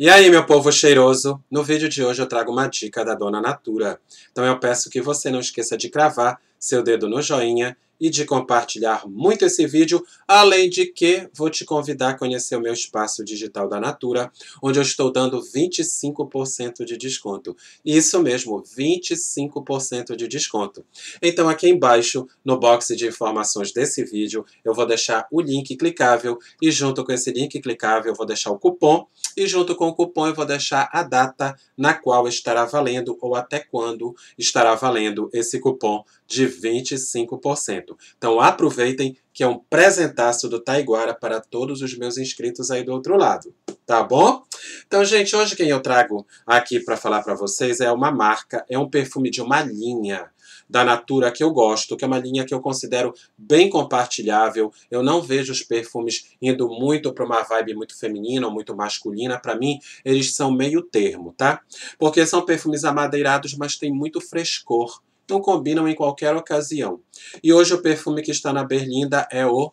E aí, meu povo cheiroso? No vídeo de hoje eu trago uma dica da Dona Natura. Então eu peço que você não esqueça de cravar seu dedo no joinha e de compartilhar muito esse vídeo, além de que vou te convidar a conhecer o meu espaço digital da Natura, onde eu estou dando 25% de desconto. Isso mesmo, 25% de desconto. Então aqui embaixo, no box de informações desse vídeo, eu vou deixar o link clicável e junto com esse link clicável eu vou deixar o cupom e junto com o cupom eu vou deixar a data na qual estará valendo ou até quando estará valendo esse cupom de 25%. Então aproveitem que é um presentaço do Taiguara para todos os meus inscritos aí do outro lado, tá bom? Então, gente, hoje quem eu trago aqui para falar para vocês é uma marca, é um perfume de uma linha da Natura que eu gosto, que é uma linha que eu considero bem compartilhável. Eu não vejo os perfumes indo muito para uma vibe muito feminina ou muito masculina. Para mim, eles são meio termo, tá? Porque são perfumes amadeirados, mas tem muito frescor não combinam em qualquer ocasião. E hoje o perfume que está na berlinda é o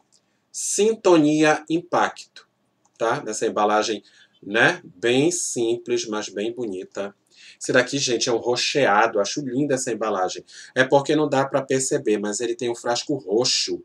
Sintonia Impacto, tá? Nessa embalagem, né? Bem simples, mas bem bonita. Esse daqui, gente, é um rocheado. Acho linda essa embalagem. É porque não dá para perceber, mas ele tem um frasco roxo.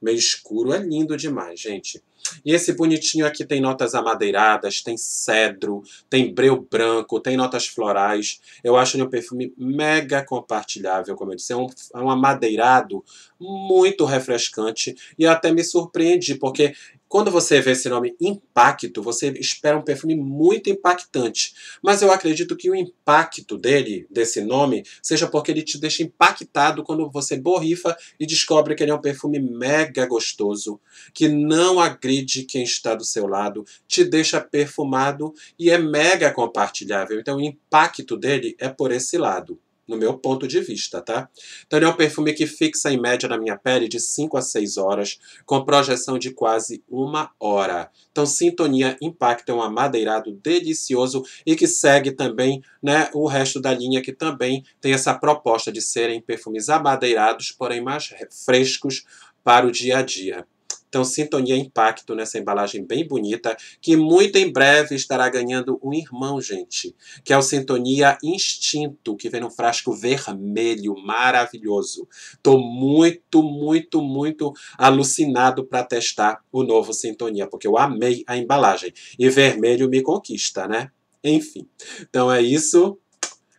Meio escuro. É lindo demais, gente. E esse bonitinho aqui tem notas amadeiradas, tem cedro, tem breu branco, tem notas florais. Eu acho ele um perfume mega compartilhável, como eu disse. É um, é um amadeirado muito refrescante. E até me surpreendi, porque quando você vê esse nome impacto, você espera um perfume muito impactante. Mas eu acredito que o impacto dele, desse nome, seja porque ele te deixa impactado quando você borrifa e descobre que ele é um perfume mega gostoso, que não agride quem está do seu lado, te deixa perfumado e é mega compartilhável. Então o impacto dele é por esse lado no meu ponto de vista, tá? Então ele é um perfume que fixa em média na minha pele de 5 a 6 horas, com projeção de quase uma hora. Então Sintonia Impact é um amadeirado delicioso e que segue também né, o resto da linha que também tem essa proposta de serem perfumes amadeirados, porém mais frescos para o dia a dia. Então, Sintonia Impacto nessa embalagem bem bonita, que muito em breve estará ganhando um irmão, gente, que é o Sintonia Instinto, que vem num frasco vermelho maravilhoso. Tô muito, muito, muito alucinado para testar o novo Sintonia, porque eu amei a embalagem. E vermelho me conquista, né? Enfim. Então é isso.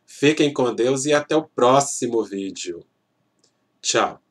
Fiquem com Deus e até o próximo vídeo. Tchau.